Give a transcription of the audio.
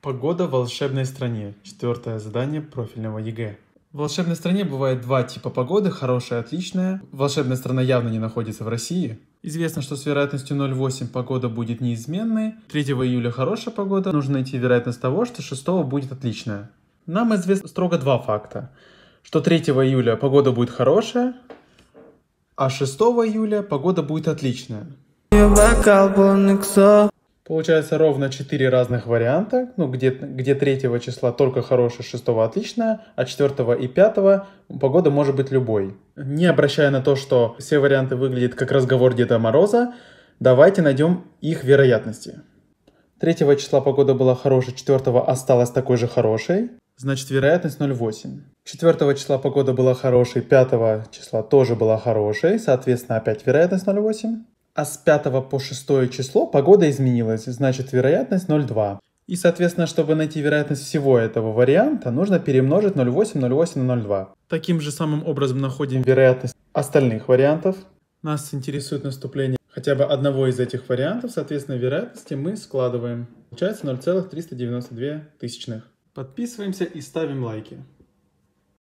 Погода в волшебной стране. Четвертое задание профильного ЕГЭ. В волшебной стране бывает два типа погоды, хорошая и отличная. Волшебная страна явно не находится в России. Известно, что с вероятностью 0,8 погода будет неизменной. 3 июля хорошая погода, нужно найти вероятность того, что 6 будет отличная. Нам известно строго два факта. Что 3 июля погода будет хорошая, а 6 июля погода будет отличная. Получается ровно 4 разных варианта, ну, где, где 3 числа только хорошее, 6 отличное, а 4 и 5 погода может быть любой. Не обращая на то, что все варианты выглядят как разговор Деда Мороза, давайте найдем их вероятности. 3 числа погода была хорошей, 4 осталась такой же хорошей, значит вероятность 0,8. 4 числа погода была хорошей, 5 числа тоже была хорошей, соответственно опять вероятность 0,8 а с 5 по 6 число погода изменилась, значит вероятность 0,2. И, соответственно, чтобы найти вероятность всего этого варианта, нужно перемножить 0,8, 0,8 на 0,2. Таким же самым образом находим вероятность остальных вариантов. Нас интересует наступление хотя бы одного из этих вариантов, соответственно, вероятности мы складываем. Получается 0,392 тысячных. Подписываемся и ставим лайки.